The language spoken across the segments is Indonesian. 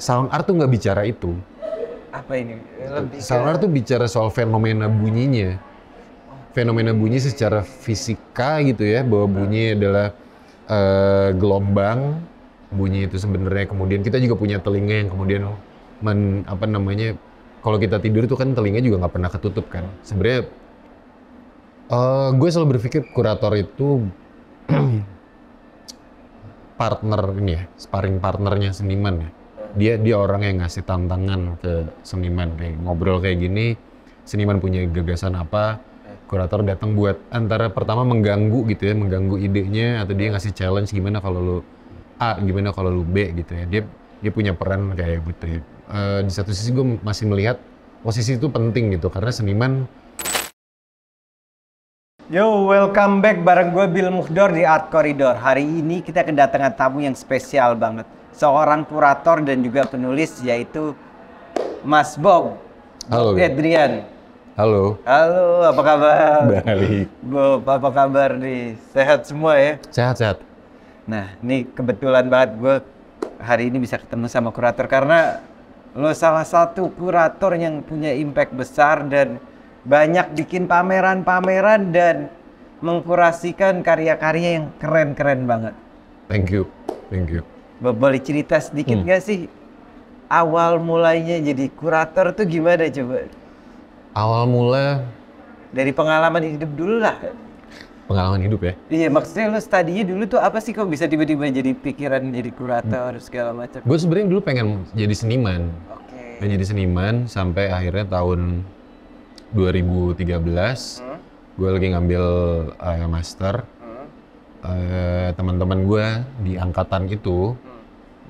sound art tuh nggak bicara itu. Apa ini? Lebih sound ke... art tuh bicara soal fenomena bunyinya. Fenomena bunyi secara fisika gitu ya, bahwa hmm. bunyi adalah uh, gelombang bunyi itu sebenarnya. Kemudian kita juga punya telinga yang kemudian men, apa namanya? Kalau kita tidur itu kan telinga juga nggak pernah ketutup kan. Sebenarnya uh, gue selalu berpikir kurator itu partner ini ya, sparring partnernya seniman ya dia dia orang yang ngasih tantangan ke seniman kayak ngobrol kayak gini seniman punya gagasan apa kurator datang buat antara pertama mengganggu gitu ya mengganggu idenya atau dia ngasih challenge gimana kalau lu A gimana kalau lu B gitu ya dia dia punya peran kayak gitu ya uh, di satu sisi gue masih melihat posisi itu penting gitu karena seniman Yo, welcome back bareng gue Bill Muhdor di Art Corridor. Hari ini kita kedatangan tamu yang spesial banget. Seorang kurator dan juga penulis yaitu Mas Bob. Halo. Adrian. Halo. Halo, apa kabar? Baik. Bob, apa kabar nih? Sehat semua ya? Sehat-sehat. Nah, ini kebetulan banget gue hari ini bisa ketemu sama kurator karena lo salah satu kurator yang punya impact besar dan banyak bikin pameran-pameran dan mengkurasikan karya-karya yang keren-keren banget. Thank you, thank you. Boleh cerita sedikit hmm. gak sih awal mulainya jadi kurator tuh gimana coba? Awal mula dari pengalaman hidup dulu lah. Pengalaman hidup ya? Iya maksudnya lo studinya dulu tuh apa sih kok bisa tiba-tiba jadi pikiran jadi kurator hmm. segala macam? Gue sebenarnya dulu pengen jadi seniman. Oke. Okay. Pengen jadi seniman sampai akhirnya tahun 2013 hmm? gue lagi ngambil uh, master hmm? uh, teman-teman gue di angkatan itu hmm.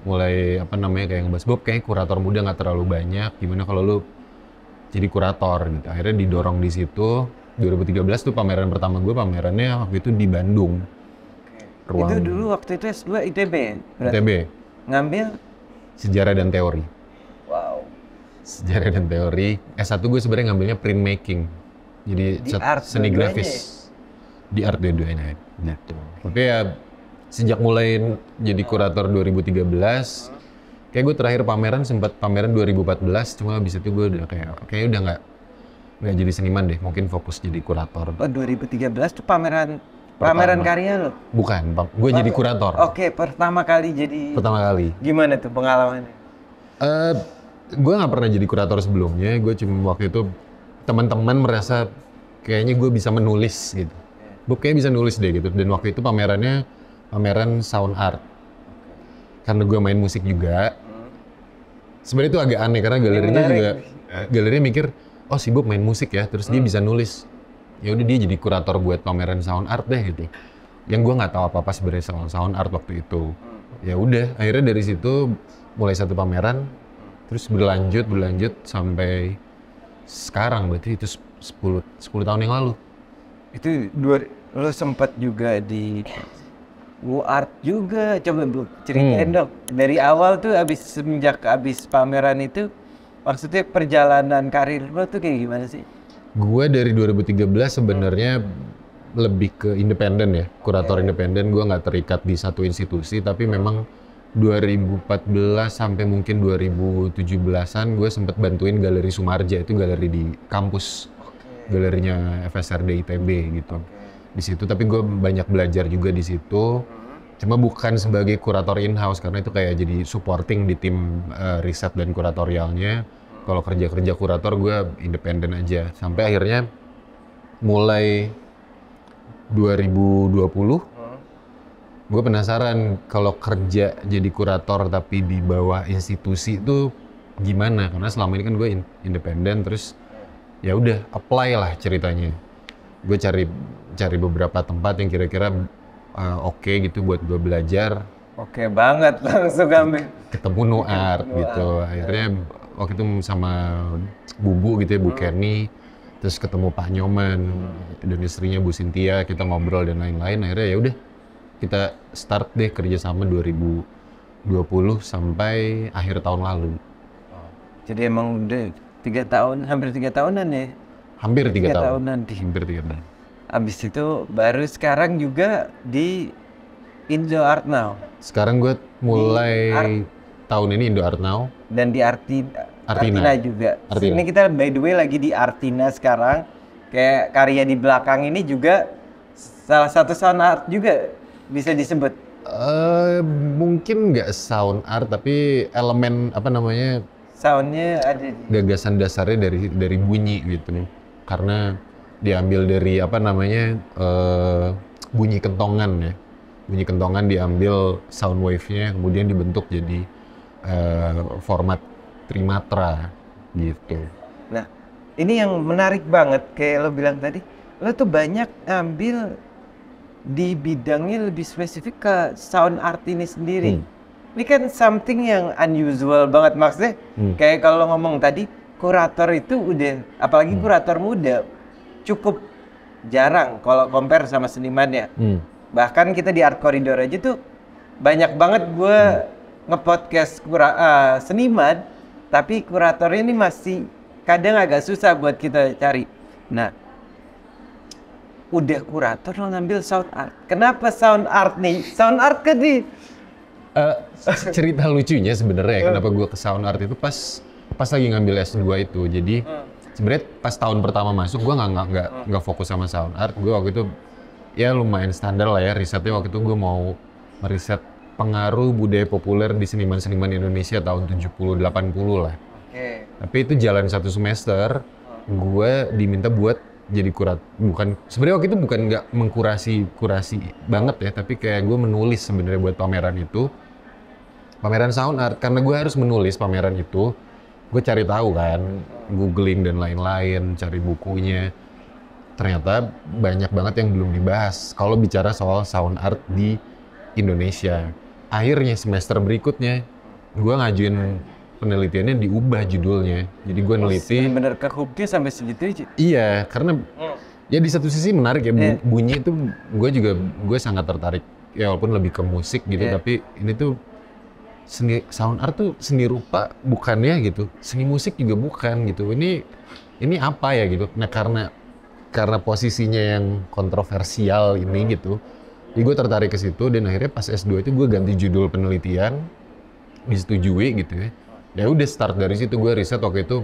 mulai apa namanya kayak ngebahas Bob kayak kurator muda nggak terlalu banyak gimana kalau lu jadi kurator gitu akhirnya didorong di situ 2013 tuh pameran pertama gue pamerannya waktu itu di Bandung Ruang. itu dulu waktu itu S2 ITB ITB ngambil sejarah dan teori sejarah dan teori. S1 gue sebenarnya ngambilnya printmaking. Jadi di art seni grafis. Ya? Di art dua-duanya. Nah. Gitu. Tapi ya sejak mulai jadi kurator 2013, kayak gue terakhir pameran sempat pameran 2014, cuma abis itu gue udah kayak kayak udah nggak nggak jadi seniman deh, mungkin fokus jadi kurator. Oh 2013 tuh pameran Pertama. Pameran karya lo? Bukan, gue jadi kurator. Oke, pertama kali jadi. Pertama kali. Gimana tuh pengalamannya? Uh, gue nggak pernah jadi kurator sebelumnya gue cuma waktu itu teman-teman merasa kayaknya gue bisa menulis gitu gue bisa nulis deh gitu dan waktu itu pamerannya pameran sound art karena gue main musik juga hmm. sebenarnya itu agak aneh karena galerinya juga eh, galerinya mikir oh si main musik ya terus dia hmm. bisa nulis ya udah dia jadi kurator buat pameran sound art deh gitu yang gue nggak tahu apa apa sebenarnya sound sound art waktu itu hmm. ya udah akhirnya dari situ mulai satu pameran terus berlanjut berlanjut sampai sekarang berarti itu 10 10 tahun yang lalu itu dua lo sempat juga di art juga coba belum ceritain hmm. dong dari awal tuh habis semenjak abis pameran itu maksudnya perjalanan karir lo tuh kayak gimana sih gue dari 2013 sebenarnya hmm. lebih ke independen ya kurator yeah. independen gue nggak terikat di satu institusi tapi memang 2014 sampai mungkin 2017-an gue sempet bantuin galeri Sumarja itu galeri di kampus galerinya galerinya FSRD ITB gitu di situ tapi gue banyak belajar juga di situ uh-huh. cuma bukan sebagai kurator in house karena itu kayak jadi supporting di tim uh, riset dan kuratorialnya kalau kerja kerja kurator gue independen aja sampai akhirnya mulai 2020 gue penasaran kalau kerja jadi kurator tapi di bawah institusi itu gimana karena selama ini kan gue independen terus ya udah apply lah ceritanya gue cari cari beberapa tempat yang kira-kira uh, oke okay gitu buat gue belajar oke okay banget langsung ambil ketemu No Art gitu akhirnya waktu itu sama Bubu gitu ya Bu hmm. Kenny terus ketemu Pak Nyoman hmm. dan istrinya Bu Sintia kita ngobrol dan lain-lain akhirnya ya udah kita start deh kerjasama 2020 sampai akhir tahun lalu. Oh, jadi emang udah tiga tahun, hampir tiga tahunan ya? Hampir tiga, tiga tahun. tahunan. Di. Hampir tiga tahun. Abis itu baru sekarang juga di Indo Art Now. Sekarang gue mulai tahun ini Indo Art Now. Dan di Arti, Artina. Artina juga. Artina. Ini kita by the way lagi di Artina sekarang. Kayak karya di belakang ini juga salah satu sound art juga bisa disebut? Uh, mungkin nggak sound art tapi elemen apa namanya? Soundnya ada. Gagasan dasarnya dari dari bunyi gitu nih, karena diambil dari apa namanya uh, bunyi kentongan ya, bunyi kentongan diambil sound wave-nya kemudian dibentuk jadi uh, format trimatra gitu. Nah, ini yang menarik banget kayak lo bilang tadi, lo tuh banyak ambil di bidangnya lebih spesifik ke sound art ini sendiri. Hmm. Ini kan something yang unusual banget maksudnya. Hmm. Kayak kalau ngomong tadi kurator itu udah apalagi hmm. kurator muda cukup jarang kalau compare sama senimannya. Hmm. Bahkan kita di art corridor aja tuh banyak banget gue hmm. ngepodcast kura uh, seniman tapi kuratornya ini masih kadang agak susah buat kita cari. Nah, udah kurator ngambil sound art. Kenapa sound art nih? Sound art ke di uh, cerita lucunya sebenarnya ya, eh. kenapa gua ke sound art itu pas pas lagi ngambil S2 itu. Jadi eh. sebenarnya pas tahun pertama masuk gua nggak nggak nggak fokus sama sound art. gua waktu itu ya lumayan standar lah ya risetnya waktu itu gua mau meriset pengaruh budaya populer di seniman-seniman Indonesia tahun 70 80 lah. Oke. Okay. Tapi itu jalan satu semester, gue diminta buat jadi kurat bukan sebenarnya waktu itu bukan nggak mengkurasi kurasi banget ya tapi kayak gue menulis sebenarnya buat pameran itu pameran sound art karena gue harus menulis pameran itu gue cari tahu kan googling dan lain-lain cari bukunya ternyata banyak banget yang belum dibahas kalau bicara soal sound art di Indonesia akhirnya semester berikutnya gue ngajuin penelitiannya diubah judulnya. Jadi gue oh, neliti. Bener ke hubnya sampai segitu Iya, karena hmm. ya di satu sisi menarik ya yeah. bunyi itu gue juga gue sangat tertarik ya walaupun lebih ke musik gitu yeah. tapi ini tuh seni sound art tuh seni rupa bukannya gitu seni musik juga bukan gitu ini ini apa ya gitu nah karena karena posisinya yang kontroversial ini gitu jadi gue tertarik ke situ dan akhirnya pas S2 itu gue ganti judul penelitian disetujui gitu ya ya udah start dari situ gue riset waktu itu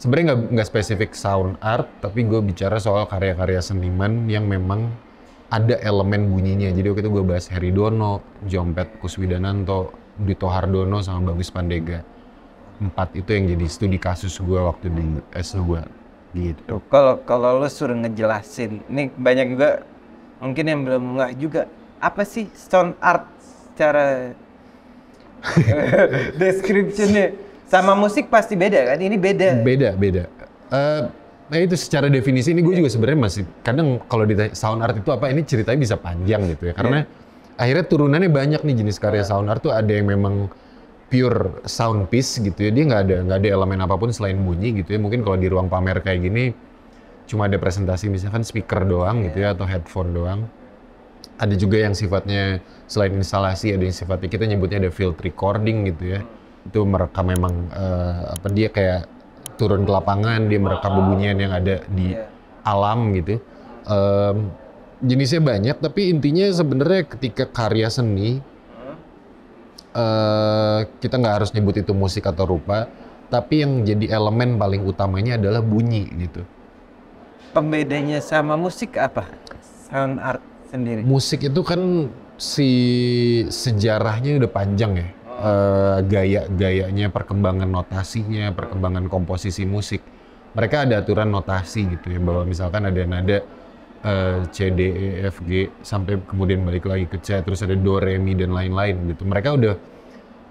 sebenarnya nggak nggak spesifik sound art tapi gue bicara soal karya-karya seniman yang memang ada elemen bunyinya jadi waktu itu gue bahas Heri Dono, Jompet Kuswidananto, Dito Hardono sama Bagus Pandega empat itu yang jadi studi kasus gue waktu di S2 gitu kalau kalau lo suruh ngejelasin nih banyak juga mungkin yang belum nggak juga apa sih sound art secara deskripsinya sama musik pasti beda kan ini beda beda beda uh, nah itu secara definisi ini gue yeah. juga sebenarnya masih kadang kalau di sound art itu apa ini ceritanya bisa panjang gitu ya karena yeah. akhirnya turunannya banyak nih jenis karya sound art tuh ada yang memang pure sound piece gitu ya dia nggak ada nggak ada elemen apapun selain bunyi gitu ya mungkin kalau di ruang pamer kayak gini cuma ada presentasi misalkan speaker doang yeah. gitu ya iya. atau headphone doang ada juga yang sifatnya selain instalasi ada yang sifatnya kita nyebutnya ada field recording gitu ya itu mereka memang uh, apa dia kayak turun ke lapangan dia merekam bunyian yang ada di iya. alam gitu um, jenisnya banyak tapi intinya sebenarnya ketika karya seni uh, kita nggak harus nyebut itu musik atau rupa tapi yang jadi elemen paling utamanya adalah bunyi gitu pembedanya sama musik apa sound art sendiri. Musik itu kan si sejarahnya udah panjang ya. Uh, gaya-gayanya, perkembangan notasinya, perkembangan komposisi musik. Mereka ada aturan notasi gitu ya, bahwa misalkan ada nada uh, C, D, E, F, G, sampai kemudian balik lagi ke C, terus ada Do, Re, Mi, dan lain-lain gitu. Mereka udah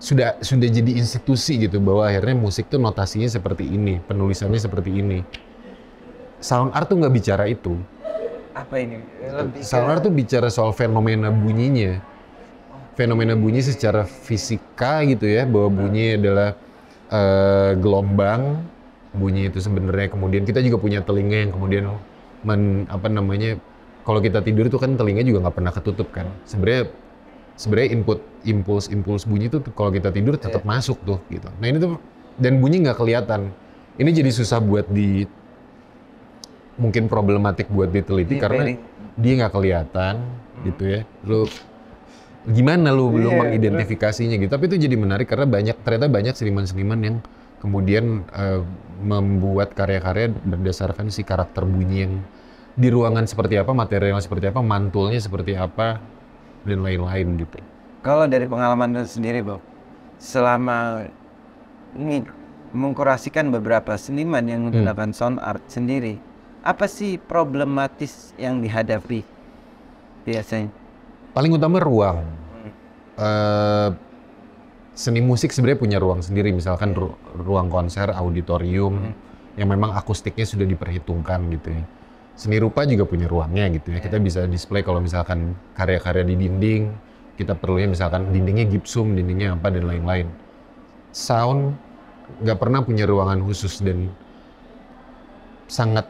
sudah sudah jadi institusi gitu bahwa akhirnya musik tuh notasinya seperti ini, penulisannya seperti ini. Sound art tuh nggak bicara itu apa ini? Lebih sonar tuh bicara soal fenomena bunyinya. Fenomena bunyi secara fisika gitu ya, bahwa bunyi hmm. adalah uh, gelombang bunyi itu sebenarnya. Kemudian kita juga punya telinga yang kemudian men, apa namanya? Kalau kita tidur itu kan telinga juga nggak pernah ketutup kan. Sebenarnya sebenarnya input impuls impuls bunyi itu kalau kita tidur tetap yeah. masuk tuh gitu. Nah ini tuh dan bunyi nggak kelihatan. Ini jadi susah buat di mungkin problematik buat diteliti yeah, karena iya. dia nggak kelihatan hmm. gitu ya. Lu gimana lu yeah, belum iya, iya. mengidentifikasinya gitu. Tapi itu jadi menarik karena banyak ternyata banyak seniman-seniman yang kemudian uh, membuat karya-karya berdasarkan si karakter bunyi yang di ruangan seperti apa, materialnya seperti apa, mantulnya seperti apa dan lain-lain gitu. Kalau dari pengalaman lu sendiri, Bob, selama ini mengkurasikan beberapa seniman yang hmm. menggunakan hmm. sound art sendiri, apa sih problematis yang dihadapi biasanya? Paling utama ruang. Uh, seni musik sebenarnya punya ruang sendiri, misalkan ru ruang konser, auditorium hmm. yang memang akustiknya sudah diperhitungkan gitu ya. Seni rupa juga punya ruangnya gitu ya. Kita hmm. bisa display kalau misalkan karya-karya di dinding, kita perlunya misalkan dindingnya gipsum, dindingnya apa dan lain-lain. Sound nggak pernah punya ruangan khusus dan sangat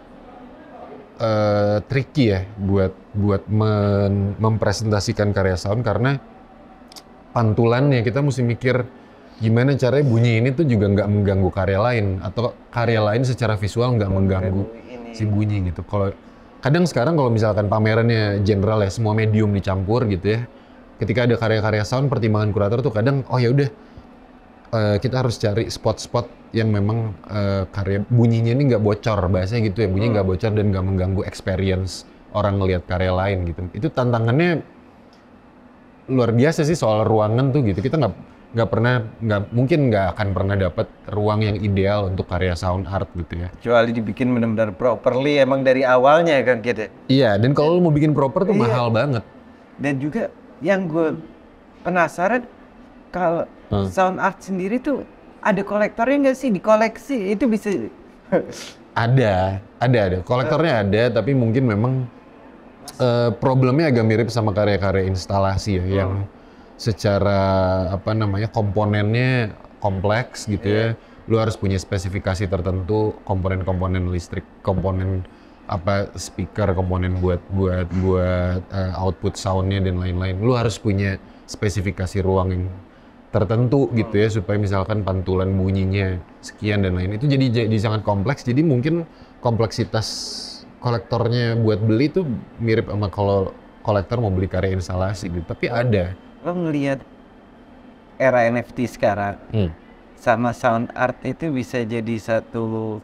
uh, tricky ya buat buat men, mempresentasikan karya sound karena pantulannya kita mesti mikir gimana caranya bunyi ini tuh juga nggak mengganggu karya lain atau karya lain secara visual nggak mengganggu si bunyi gitu. Kalau kadang sekarang kalau misalkan pamerannya general ya semua medium dicampur gitu ya. Ketika ada karya-karya sound pertimbangan kurator tuh kadang oh ya udah uh, kita harus cari spot-spot yang memang uh, karya bunyinya ini nggak bocor bahasanya gitu ya bunyinya nggak hmm. bocor dan nggak mengganggu experience orang ngelihat karya lain gitu itu tantangannya luar biasa sih soal ruangan tuh gitu kita nggak nggak pernah nggak mungkin nggak akan pernah dapat ruang yang ideal untuk karya sound art gitu ya kecuali dibikin benar-benar properly emang dari awalnya kan gitu iya dan kalau lu mau bikin proper tuh iya. mahal banget dan juga yang gue penasaran kalau hmm. sound art sendiri tuh ada kolektornya nggak sih di koleksi itu bisa ada ada ada kolektornya ada tapi mungkin memang uh, problemnya agak mirip sama karya-karya instalasi ya hmm. yang secara apa namanya komponennya kompleks gitu yeah. ya iya. lu harus punya spesifikasi tertentu komponen-komponen listrik, komponen apa speaker, komponen buat buat buat uh, output soundnya dan lain-lain. Lu harus punya spesifikasi ruang yang tertentu hmm. gitu ya supaya misalkan pantulan bunyinya sekian dan lain itu jadi jadi sangat kompleks jadi mungkin kompleksitas kolektornya buat beli tuh mirip sama kalau kolektor mau beli karya instalasi gitu tapi ada lo ngelihat era NFT sekarang hmm. sama sound art itu bisa jadi satu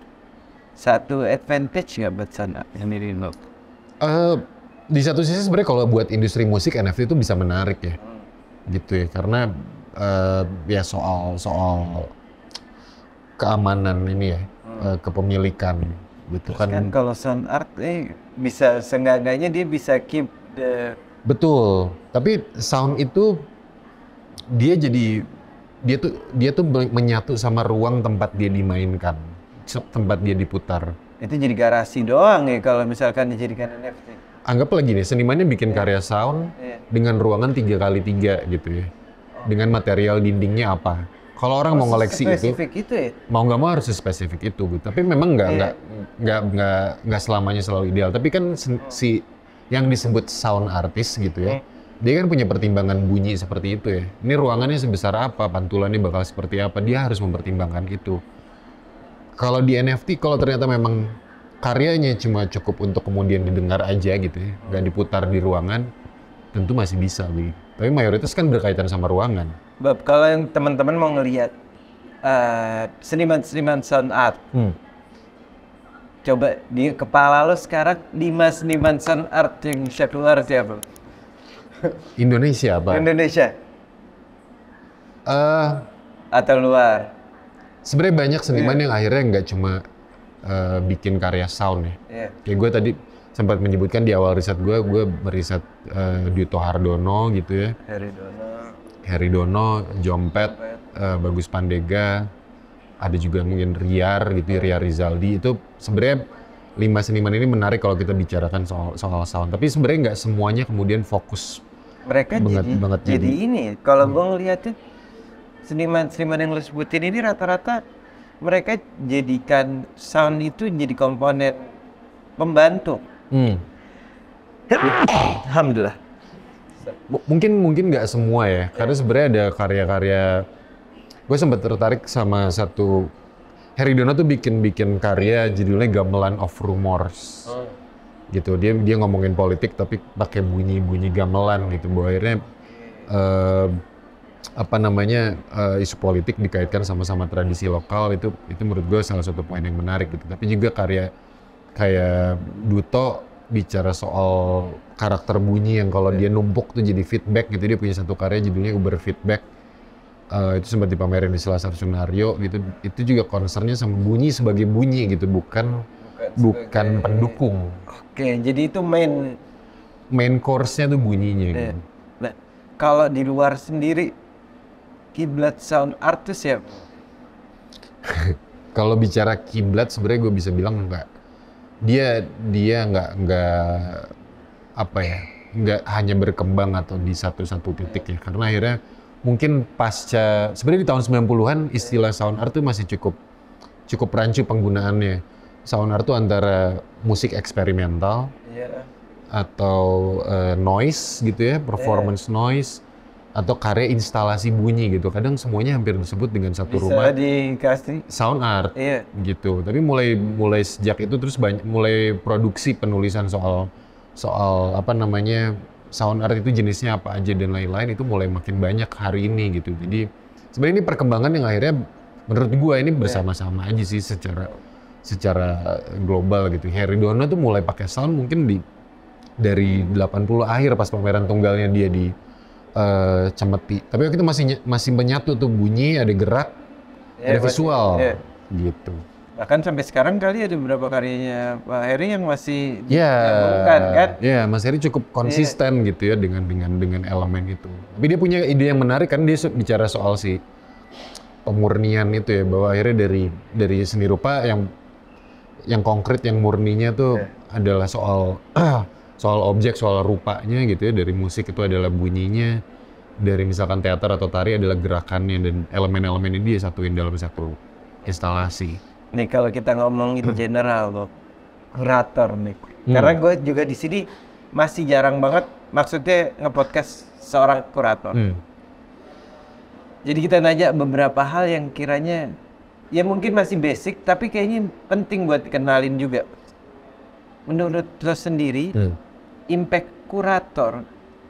satu advantage nggak buat sana yang ini lo? Uh, di satu sisi sebenarnya kalau buat industri musik NFT itu bisa menarik ya hmm. gitu ya karena uh, ya soal soal keamanan ini ya hmm. uh, kepemilikan gitu kan. kan kalau sound art eh bisa seenggaknya dia bisa keep the betul tapi sound itu dia jadi dia tuh dia tuh menyatu sama ruang tempat dia dimainkan tempat dia diputar itu jadi garasi doang ya kalau misalkan dijadikan NFT lagi nih senimannya bikin yeah. karya sound yeah. dengan ruangan tiga kali tiga gitu ya dengan material dindingnya apa. Kalau orang mau koleksi itu, itu ya? mau nggak mau harus spesifik itu, tapi memang nggak iya. nggak nggak nggak nggak selamanya selalu ideal. Tapi kan si yang disebut sound artist gitu ya, hmm. dia kan punya pertimbangan bunyi seperti itu ya. Ini ruangannya sebesar apa, pantulannya bakal seperti apa, dia harus mempertimbangkan itu. Kalau di NFT, kalau ternyata memang karyanya cuma cukup untuk kemudian didengar aja gitu ya, nggak diputar di ruangan, tentu masih bisa begitu. Tapi mayoritas kan berkaitan sama ruangan. Bab, kalau yang teman-teman mau ngelihat uh, eh, seniman-seniman sound art, hmm. coba di kepala lo sekarang lima seniman sound art yang sekuler siapa? Indonesia, apa? Indonesia. Uh, Atau luar? Sebenarnya banyak seniman yeah. yang akhirnya nggak cuma uh, bikin karya sound ya. Yeah. Kayak gue tadi sempat menyebutkan di awal riset gue, gue meriset uh, eh, Duto Hardono gitu ya. Heri Dono. Heri Dono, Jompet, uh, eh, Bagus Pandega, ada juga mungkin Riar gitu ya, Riar Rizaldi. Itu sebenarnya lima seniman ini menarik kalau kita bicarakan soal, soal sound. Tapi sebenarnya nggak semuanya kemudian fokus mereka banget, jadi, banget jadi, jadi ini. Kalau hmm. gue tuh seniman-seniman yang lo sebutin ini rata-rata mereka jadikan sound itu jadi komponen pembantu Hmm. Alhamdulillah. M mungkin mungkin nggak semua ya, karena sebenarnya ada karya-karya. Gue sempat tertarik sama satu Harry Dono tuh bikin-bikin karya judulnya Gamelan of Rumors. Oh. Gitu. Dia dia ngomongin politik tapi pakai bunyi-bunyi gamelan gitu. Bahwa akhirnya uh, apa namanya uh, isu politik dikaitkan sama-sama tradisi lokal itu itu menurut gue salah satu poin yang menarik gitu. Tapi juga karya kayak Duto bicara soal karakter bunyi yang kalau yeah. dia numpuk tuh jadi feedback gitu dia punya satu karya judulnya Uber Feedback uh, itu sempat dipamerin di salah satu skenario gitu itu juga concernnya sama bunyi sebagai bunyi gitu bukan bukan, bukan sebagai... pendukung oke okay, jadi itu main main course-nya tuh bunyinya yeah. gitu. nah kalau di luar sendiri kiblat sound artist ya kalau bicara kiblat sebenarnya gue bisa bilang enggak dia dia nggak nggak apa ya nggak hanya berkembang atau di satu-satu titik ya karena akhirnya mungkin pasca sebenarnya di tahun 90-an istilah sound art itu masih cukup cukup rancu penggunaannya. Sound art itu antara musik eksperimental iya. atau uh, noise gitu ya, performance iya. noise atau karya instalasi bunyi gitu. Kadang semuanya hampir disebut dengan satu Bisa rumah. dikasih sound art. Iya. Gitu. Tapi mulai mulai sejak itu terus banyak mulai produksi penulisan soal soal apa namanya sound art itu jenisnya apa aja dan lain-lain itu mulai makin banyak hari ini gitu. Jadi sebenarnya ini perkembangan yang akhirnya menurut gue ini iya. bersama-sama aja sih secara secara global gitu. Harry Dona tuh mulai pakai sound mungkin di dari 80 akhir pas pameran tunggalnya dia di Eh, cemeti. Tapi waktu itu masih masih menyatu tuh bunyi, ada gerak, yeah, ada visual, yeah. gitu. Bahkan sampai sekarang kali ada beberapa karyanya Pak Heri yang masih yeah, kan? Iya, yeah, Mas Heri cukup iya. konsisten yeah. gitu ya dengan dengan dengan elemen itu. Tapi dia punya ide yang menarik kan dia bicara soal si pemurnian itu ya bahwa akhirnya dari dari seni rupa yang yang konkret yang murninya tuh yeah. adalah soal eh, soal objek, soal rupanya gitu ya. Dari musik itu adalah bunyinya, dari misalkan teater atau tari adalah gerakannya dan elemen-elemen ini dia satuin dalam satu instalasi. Nih kalau kita ngomongin hmm. general loh, kurator nih. Hmm. Karena gue juga di sini masih jarang banget maksudnya ngepodcast seorang kurator. Hmm. Jadi kita nanya beberapa hal yang kiranya ya mungkin masih basic tapi kayaknya penting buat dikenalin juga. Menurut lo sendiri, hmm impact kurator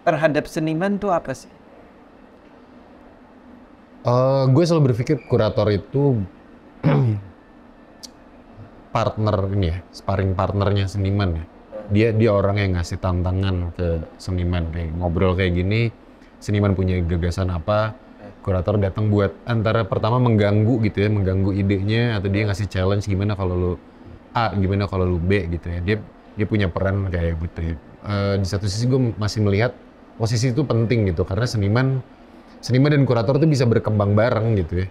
terhadap seniman itu apa sih? Uh, gue selalu berpikir kurator itu partner ini ya, sparring partnernya seniman ya. Dia dia orang yang ngasih tantangan ke seniman kayak ngobrol kayak gini, seniman punya gagasan apa, kurator datang buat antara pertama mengganggu gitu ya, mengganggu idenya atau dia ngasih challenge gimana kalau lu A, gimana kalau lu B gitu ya. Dia dia punya peran kayak gitu ya Eh, di satu sisi gue masih melihat posisi itu penting gitu karena seniman seniman dan kurator tuh bisa berkembang bareng gitu ya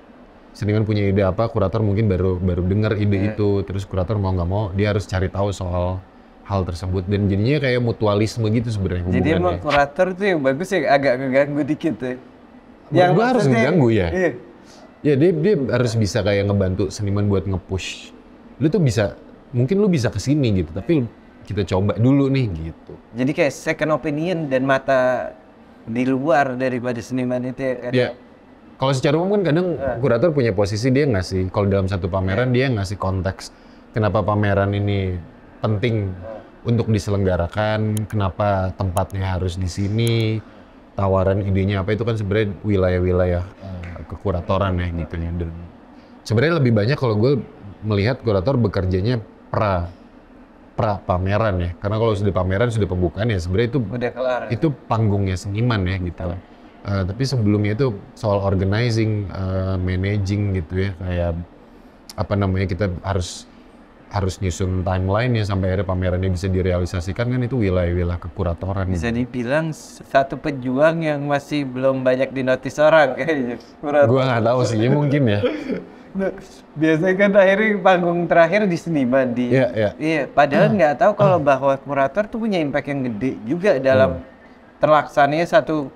seniman punya ide apa kurator mungkin baru baru dengar ide yeah. itu terus kurator mau nggak mau dia harus cari tahu soal hal tersebut dan jadinya kayak mutualisme gitu sebenarnya jadi emang kurator tuh yang bagus ya agak ngeganggu dikit ya yang gue harus ngeganggu ya iya. ya dia dia harus bisa kayak ngebantu seniman buat ngepush lu tuh bisa mungkin lu bisa kesini gitu tapi iya kita coba dulu nih gitu. Jadi kayak second opinion dan mata di luar daripada seniman itu ya. Kan? ya kalau secara umum kan kadang uh. kurator punya posisi dia ngasih kalau dalam satu pameran yeah. dia ngasih konteks kenapa pameran ini penting uh. untuk diselenggarakan, kenapa tempatnya harus di sini, tawaran idenya apa itu kan sebenarnya wilayah-wilayah uh, kekuratoran ya gitu ya. sebenarnya lebih banyak kalau gue melihat kurator bekerjanya pra pra pameran ya karena kalau sudah pameran sudah pembukaan ya sebenarnya itu Udah kelar. itu panggungnya seniman ya gitu uh, tapi sebelumnya itu soal organizing uh, managing gitu ya kayak apa namanya kita harus harus nyusun timeline ya sampai akhirnya pamerannya bisa direalisasikan kan itu wilayah-wilayah kekuratoran. Bisa dibilang satu pejuang yang masih belum banyak dinotis orang kayaknya. Gitu. Gua nggak tahu sih, ya mungkin ya biasanya kan akhirnya panggung terakhir di seniman di iya yeah, yeah. yeah. padahal nggak uh, tahu kalau bahwa kurator tuh punya impact yang gede juga dalam uh. terlaksananya satu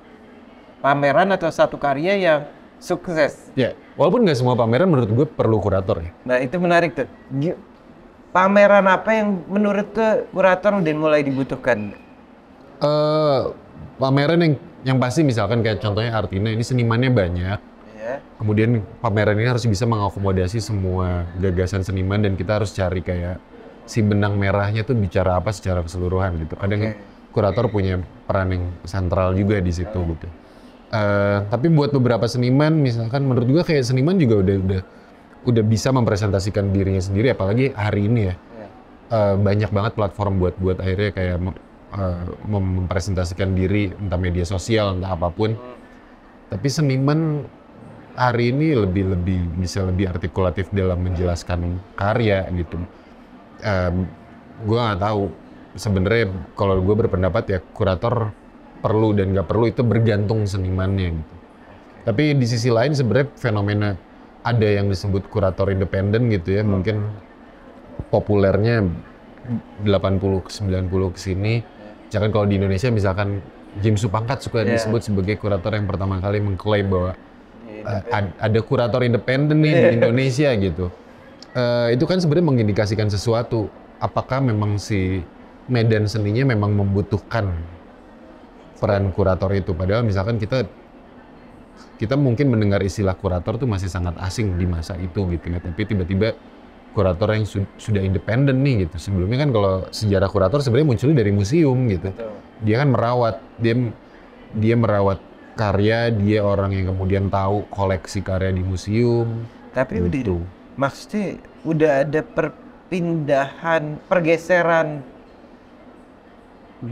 pameran atau satu karya yang sukses ya yeah. walaupun nggak semua pameran menurut gue perlu kurator ya nah itu menarik tuh pameran apa yang menurut tuh kurator udah mulai dibutuhkan uh, pameran yang yang pasti misalkan kayak contohnya Artina ini senimannya banyak Ya. Kemudian pameran ini harus bisa mengakomodasi semua gagasan seniman dan kita harus cari kayak si benang merahnya tuh bicara apa secara keseluruhan gitu. Kadang okay. kurator punya peran yang sentral juga di situ okay. gitu. Uh, tapi buat beberapa seniman, misalkan menurut gua kayak seniman juga udah udah udah bisa mempresentasikan dirinya sendiri, apalagi hari ini ya. Yeah. Iya. Uh, banyak banget platform buat buat akhirnya kayak uh, mempresentasikan diri entah media sosial entah apapun. Hmm. Tapi seniman hari ini lebih lebih bisa lebih artikulatif dalam menjelaskan karya gitu. Um, gue nggak tahu sebenarnya kalau gue berpendapat ya kurator perlu dan nggak perlu itu bergantung senimannya gitu. Tapi di sisi lain sebenarnya fenomena ada yang disebut kurator independen gitu ya hmm. mungkin populernya 80 90 ke sini. Jangan kalau di Indonesia misalkan Jim Supangkat suka yeah. disebut sebagai kurator yang pertama kali mengklaim bahwa uh, ada kurator independen nih di iya. Indonesia gitu. Uh, itu kan sebenarnya mengindikasikan sesuatu. Apakah memang si medan seninya memang membutuhkan peran kurator itu? Padahal misalkan kita kita mungkin mendengar istilah kurator tuh masih sangat asing di masa itu gitu ya. Tapi tiba-tiba kurator yang su sudah independen nih gitu. Sebelumnya kan kalau sejarah kurator sebenarnya munculnya dari museum gitu. Dia kan merawat, dia dia merawat karya dia orang yang kemudian tahu koleksi karya di museum tapi gitu. udah maksudnya udah ada perpindahan pergeseran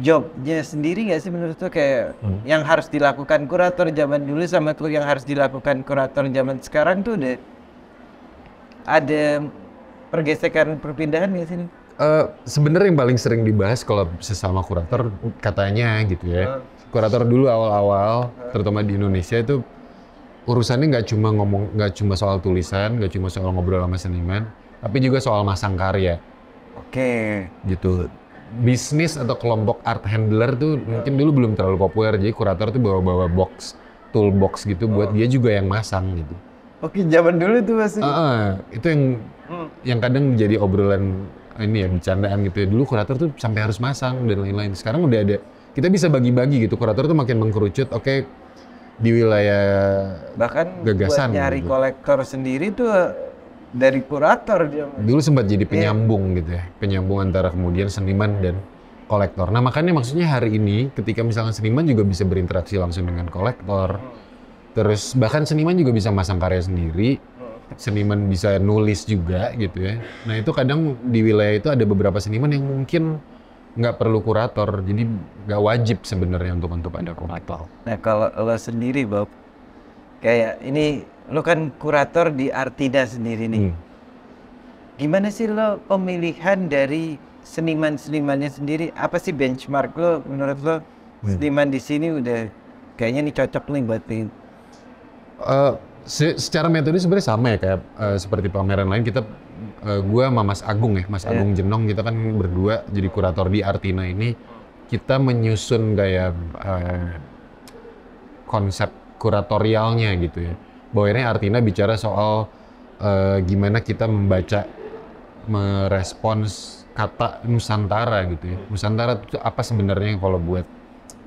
jobnya sendiri nggak sih menurut tuh kayak hmm. yang harus dilakukan kurator zaman dulu sama tuh yang harus dilakukan kurator zaman sekarang tuh udah ada pergeseran perpindahan nggak sih? Uh, Sebenarnya yang paling sering dibahas kalau sesama kurator katanya gitu ya. Uh kurator dulu awal-awal terutama di Indonesia itu urusannya nggak cuma ngomong nggak cuma soal tulisan nggak cuma soal ngobrol sama seniman tapi juga soal masang karya oke okay. gitu bisnis atau kelompok art handler tuh mungkin dulu belum terlalu populer jadi kurator tuh bawa-bawa box toolbox gitu buat dia juga yang masang gitu oke zaman dulu itu masih uh, itu yang hmm. yang kadang jadi obrolan ini ya bercandaan gitu ya dulu kurator tuh sampai harus masang dan lain-lain sekarang udah ada kita bisa bagi-bagi gitu kurator tuh makin mengkerucut oke okay, di wilayah bahkan gagasan buat nyari gitu. kolektor sendiri tuh dari kurator dia dulu sempat jadi iya. penyambung yeah. gitu ya penyambung antara kemudian seniman dan kolektor nah makanya maksudnya hari ini ketika misalnya seniman juga bisa berinteraksi langsung dengan kolektor hmm. terus bahkan seniman juga bisa masang karya sendiri hmm. seniman bisa nulis juga gitu ya nah itu kadang di wilayah itu ada beberapa seniman yang mungkin nggak perlu kurator, jadi nggak wajib sebenarnya untuk untuk ada hmm. kurator. Nah kalau lo sendiri Bob, kayak ini lo kan kurator di Artida sendiri nih. Hmm. Gimana sih lo pemilihan dari seniman-senimannya sendiri? Apa sih benchmark lo menurut lo hmm. seniman di sini udah kayaknya ini cocok nih buat ini? Uh, eh, se secara metode sebenarnya sama ya kayak uh, seperti pameran lain kita uh, eh, gue sama Mas Agung ya, Mas yeah. Agung Jenong kita kan berdua jadi kurator di Artina ini kita menyusun gaya uh, konsep kuratorialnya gitu ya. Bahwa Artina bicara soal uh, gimana kita membaca merespons kata Nusantara gitu ya. Nusantara itu apa sebenarnya kalau buat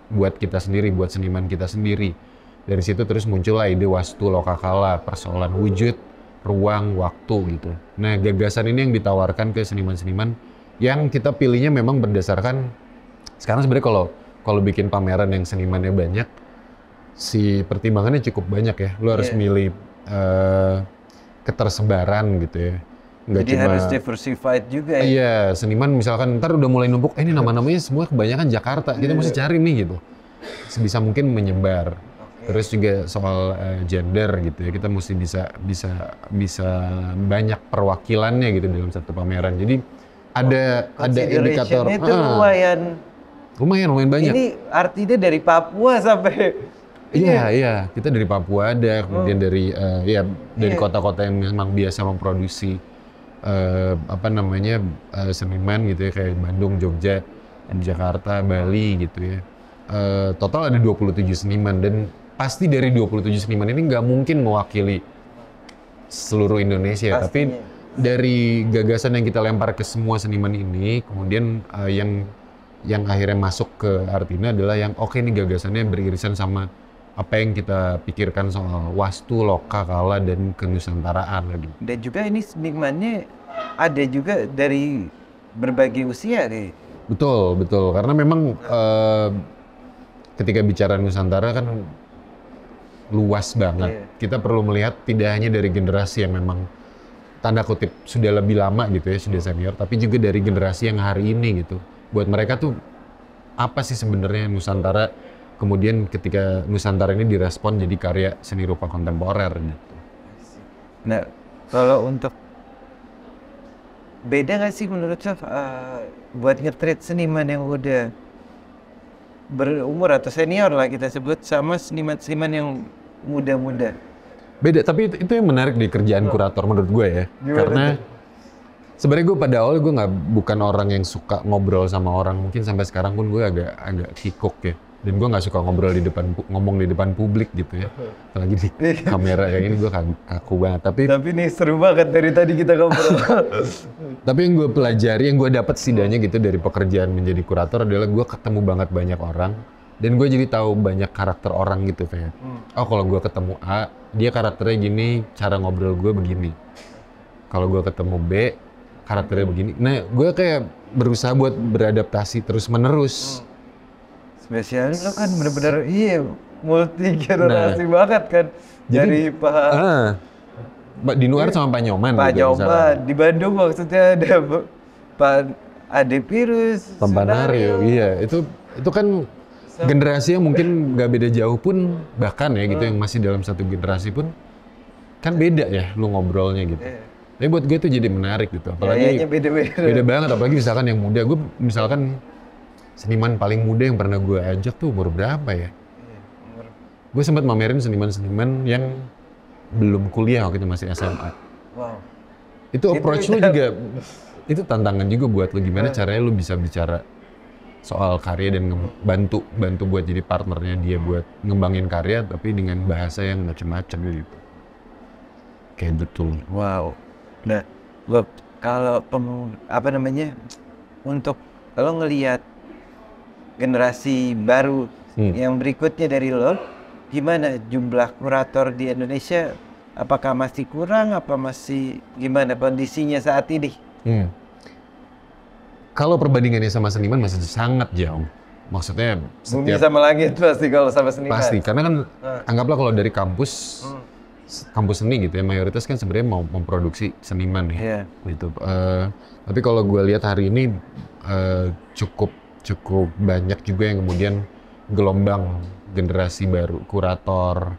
buat kita sendiri, buat seniman kita sendiri. Dari situ terus muncullah ide wastu lokakala, persoalan wujud, ruang, waktu gitu. Nah, gagasan ini yang ditawarkan ke seniman-seniman yang kita pilihnya memang berdasarkan sekarang sebenarnya kalau kalau bikin pameran yang senimannya banyak si pertimbangannya cukup banyak ya. Lu harus yeah. milih uh, ketersebaran gitu ya. Nggak Jadi cuma, harus diversified juga ya. Iya, seniman misalkan ntar udah mulai numpuk, eh ini nama-namanya semua kebanyakan Jakarta. Kita yeah. mesti cari nih gitu. Sebisa mungkin menyebar terus juga soal uh, gender gitu ya kita mesti bisa bisa bisa banyak perwakilannya gitu dalam satu pameran jadi ada oh, ada indikator itu ah, lumayan lumayan lumayan banyak ini artinya dari Papua sampai Iya, yeah. iya. Kita dari Papua ada, kemudian oh. dari uh, ya dari iya. kota-kota yeah. yang memang biasa memproduksi uh, apa namanya uh, seniman gitu ya kayak Bandung, Jogja, Jakarta, Bali gitu ya. Uh, total ada 27 seniman dan pasti dari 27 seniman ini nggak mungkin mewakili seluruh Indonesia. Pastinya. Tapi dari gagasan yang kita lempar ke semua seniman ini, kemudian uh, yang yang akhirnya masuk ke Artina adalah yang oke okay ini gagasannya beririsan sama apa yang kita pikirkan soal wastu, loka, kala, dan kenusantaraan lagi. Dan juga ini senimannya ada juga dari berbagai usia nih. Betul, betul. Karena memang uh, ketika bicara Nusantara kan luas banget. Yeah. Kita perlu melihat tidak hanya dari generasi yang memang tanda kutip sudah lebih lama gitu ya, sudah senior, tapi juga dari generasi yang hari ini gitu. Buat mereka tuh apa sih sebenarnya Nusantara kemudian ketika Nusantara ini direspon jadi karya seni rupa kontemporer gitu. Nah, kalau untuk beda nggak sih menurut Chef uh, buat ngetrit seniman yang udah berumur atau senior lah kita sebut sama seniman-seniman yang muda-muda. Beda, tapi itu, yang menarik di kerjaan oh. kurator menurut gue ya. Gimana Karena sebenarnya gue pada awal gue nggak bukan orang yang suka ngobrol sama orang. Mungkin sampai sekarang pun gue agak agak kikuk ya dan gue nggak suka ngobrol di depan ngomong di depan publik gitu ya apalagi di iya kan? kamera yang ini gue kaku banget tapi tapi ini seru banget dari tadi kita ngobrol tapi yang gue pelajari yang gue dapat setidaknya gitu dari pekerjaan menjadi kurator adalah gue ketemu banget banyak orang dan gue jadi tahu banyak karakter orang gitu kayak hmm. oh kalau gue ketemu A dia karakternya gini cara ngobrol gue begini kalau gue ketemu B karakternya begini nah gue kayak berusaha buat beradaptasi terus menerus hmm spesialis lo kan bener-bener iya multi generasi nah, banget kan jadi, dari Pak uh, Pak Dinuar iya. sama Pak Nyoman Pak Nyoman di Bandung maksudnya ada Pak Ade Pirus Pempanario iya itu itu kan generasi yang mungkin nggak beda jauh pun bahkan ya gitu yang masih dalam satu generasi pun kan beda ya lu ngobrolnya gitu. Yeah. Tapi buat gue itu jadi menarik gitu. Apalagi beda Beda banget apalagi misalkan yang muda gue misalkan seniman paling muda yang pernah gue ajak tuh umur berapa ya? Gue sempat mamerin seniman-seniman yang belum kuliah waktu itu masih SMA. Wow. Itu approach lu juga itu tantangan juga buat lu gimana eh. caranya lu bisa bicara soal karya dan bantu bantu buat jadi partnernya dia buat ngembangin karya tapi dengan bahasa yang macam-macam gitu. Kayak betul. Wow. Nah, lo kalau apa namanya untuk lo ngelihat generasi baru hmm. yang berikutnya dari lo gimana jumlah kurator di Indonesia apakah masih kurang apa masih gimana kondisinya saat ini hmm. kalau perbandingannya sama seniman masih sangat jauh maksudnya setiap, bumi sama langit pasti kalau sama seniman pasti karena kan hmm. anggaplah kalau dari kampus hmm. kampus seni gitu ya mayoritas kan sebenarnya mau memproduksi seniman ya yeah. gitu uh, tapi kalau gue lihat hari ini uh, cukup cukup banyak juga yang kemudian gelombang generasi baru kurator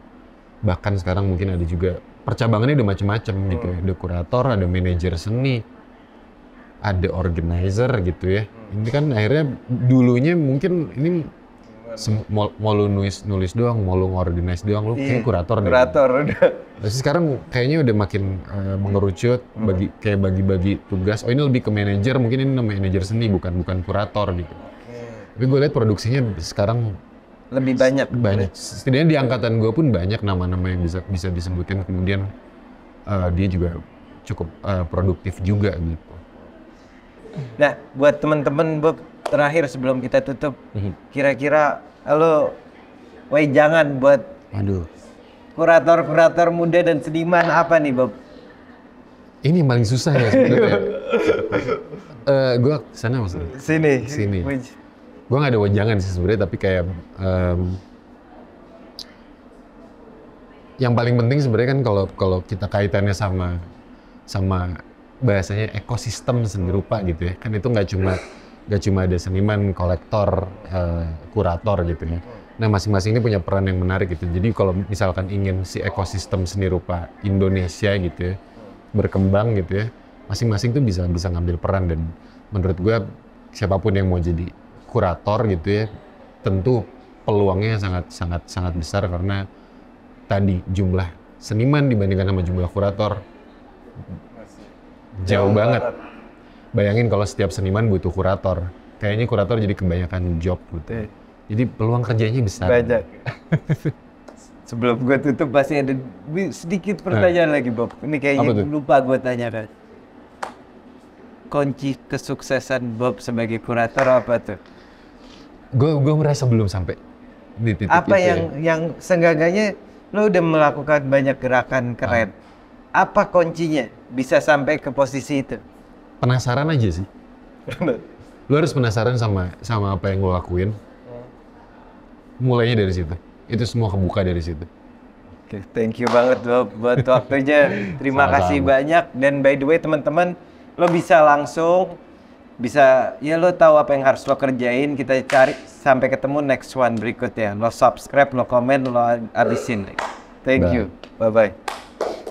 bahkan sekarang mungkin ada juga percabangannya udah macam-macam hmm. gitu ya. ada kurator ada manajer seni ada organizer gitu ya ini kan akhirnya dulunya mungkin ini mau, lu nulis nulis doang mau lu organize doang lu kayak iya, kurator deh kurator udah terus sekarang kayaknya udah makin uh, mengerucut bagi hmm. kayak bagi-bagi tugas oh ini lebih ke manajer mungkin ini manajer seni bukan bukan kurator gitu tapi gue lihat produksinya sekarang lebih banyak. Banyak. Setidaknya di angkatan gue pun banyak nama-nama yang bisa bisa disebutin. Kemudian uh, dia juga cukup uh, produktif juga gitu. Nah, buat teman-teman Bob terakhir sebelum kita tutup, mhm. kira-kira lo, woi jangan buat Aduh. kurator-kurator muda dan seniman apa nih Bob? Ini yang paling susah ya sebenarnya. uh, eh, gue sana maksudnya. Sini. Sini. Which? gue gak ada wajangan sih sebenarnya tapi kayak um, yang paling penting sebenarnya kan kalau kalau kita kaitannya sama sama bahasanya ekosistem seni rupa gitu ya kan itu nggak cuma nggak cuma ada seniman kolektor uh, kurator gitu ya nah masing-masing ini punya peran yang menarik gitu jadi kalau misalkan ingin si ekosistem seni rupa Indonesia gitu ya berkembang gitu ya masing-masing tuh bisa bisa ngambil peran dan menurut gue siapapun yang mau jadi kurator gitu ya tentu peluangnya sangat sangat sangat besar karena tadi jumlah seniman dibandingkan sama jumlah kurator jauh, jauh banget. banget. Bayangin kalau setiap seniman butuh kurator, kayaknya kurator jadi kebanyakan job gitu. Ya. Jadi peluang kerjanya besar. Banyak. Sebelum gue tutup pasti ada sedikit pertanyaan nah. lagi Bob. Ini kayaknya lupa gue tanya kunci kesuksesan Bob sebagai kurator apa tuh? gue gue merasa belum sampai di titik apa itu yang ya. yang seenggaknya lo udah melakukan banyak gerakan keren ah. apa kuncinya bisa sampai ke posisi itu penasaran aja sih lo harus penasaran sama sama apa yang lo lakuin hmm. mulainya dari situ itu semua kebuka dari situ Oke, thank you banget lo buat waktunya. Terima Sama-sama. kasih banyak dan by the way teman-teman lo bisa langsung bisa ya lo tahu apa yang harus lo kerjain kita cari sampai ketemu next one berikutnya lo subscribe lo komen lo abisin thank you bye bye